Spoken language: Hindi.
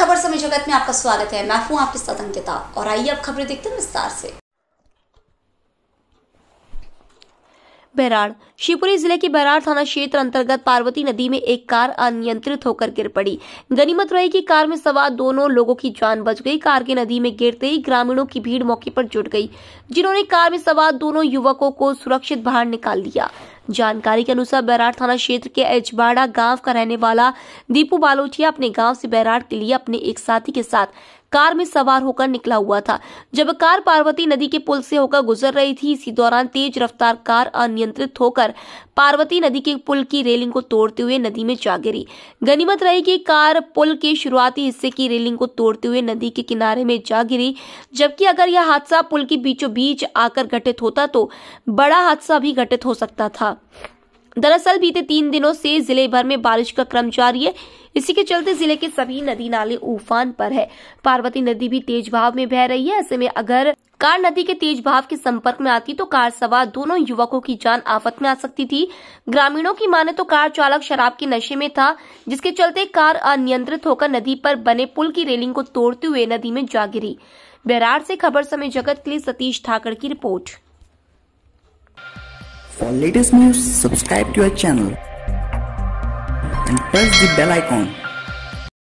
खबर समय जगत में आपका स्वागत है मैं हूं आपके साथ अंकिता और आइए अब खबरें देखते हैं विस्तार से बैराड़ शिवपुरी जिले के बैराड़ थाना क्षेत्र अंतर्गत पार्वती नदी में एक कार अनियंत्रित होकर गिर पड़ी गनीमत रही कि कार में सवार दोनों लोगों की जान बच गई कार के नदी में गिरते ही ग्रामीणों की भीड़ मौके पर जुट गई जिन्होंने कार में सवार दोनों युवकों को सुरक्षित बाहर निकाल दिया जानकारी के अनुसार बैराट थाना क्षेत्र के एचबाड़ा गांव का रहने वाला दीपू बालोचिया अपने गांव से बैराट के लिए अपने एक साथी के साथ कार में सवार होकर निकला हुआ था जब कार पार्वती नदी के पुल से होकर गुजर रही थी इसी दौरान तेज रफ्तार कार अनियंत्रित होकर पार्वती नदी के पुल की रेलिंग को तोड़ते हुए नदी में जा गिरी गनीमत रही कि कार पुल के शुरुआती हिस्से की रेलिंग को तोड़ते हुए नदी के किनारे में जा गिरी जबकि अगर यह हादसा पुल के बीचों बीच आकर घटित होता तो बड़ा हादसा भी घटित हो सकता था दरअसल बीते तीन दिनों से जिले भर में बारिश का क्रम जारी है इसी के चलते जिले के सभी नदी नाले उफान पर है पार्वती नदी भी तेज भाव में बह रही है ऐसे में अगर कार नदी के तेज भाव के संपर्क में आती तो कार सवार दोनों युवकों की जान आफत में आ सकती थी ग्रामीणों की माने तो कार चालक शराब के नशे में था जिसके चलते कार अनियंत्रित होकर नदी पर बने पुल की रेलिंग को तोड़ते हुए नदी में जा गिरी बैरार से खबर समय जगत के लिए सतीश ठाकर की report For latest news, subscribe to our channel and press the bell icon.